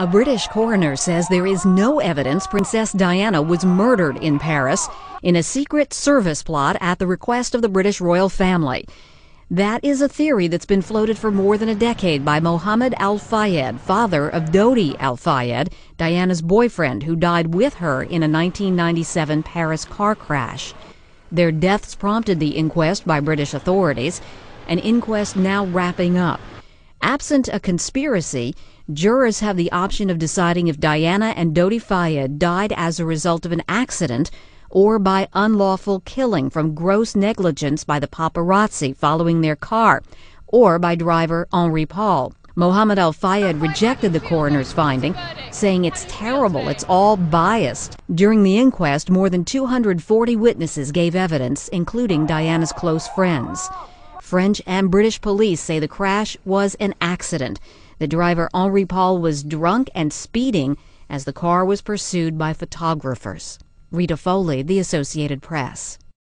A British coroner says there is no evidence Princess Diana was murdered in Paris in a secret service plot at the request of the British royal family. That is a theory that's been floated for more than a decade by Mohammed Al Fayed, father of Dodi Al Fayed, Diana's boyfriend who died with her in a 1997 Paris car crash. Their deaths prompted the inquest by British authorities, an inquest now wrapping up. Absent a conspiracy, jurors have the option of deciding if Diana and Dodi Fayed died as a result of an accident or by unlawful killing from gross negligence by the paparazzi following their car or by driver Henri Paul. Mohammed Al Fayed rejected the coroner's finding, saying it's terrible, it's all biased. During the inquest, more than 240 witnesses gave evidence, including Diana's close friends. French and British police say the crash was an accident. The driver, Henri Paul, was drunk and speeding as the car was pursued by photographers. Rita Foley, The Associated Press.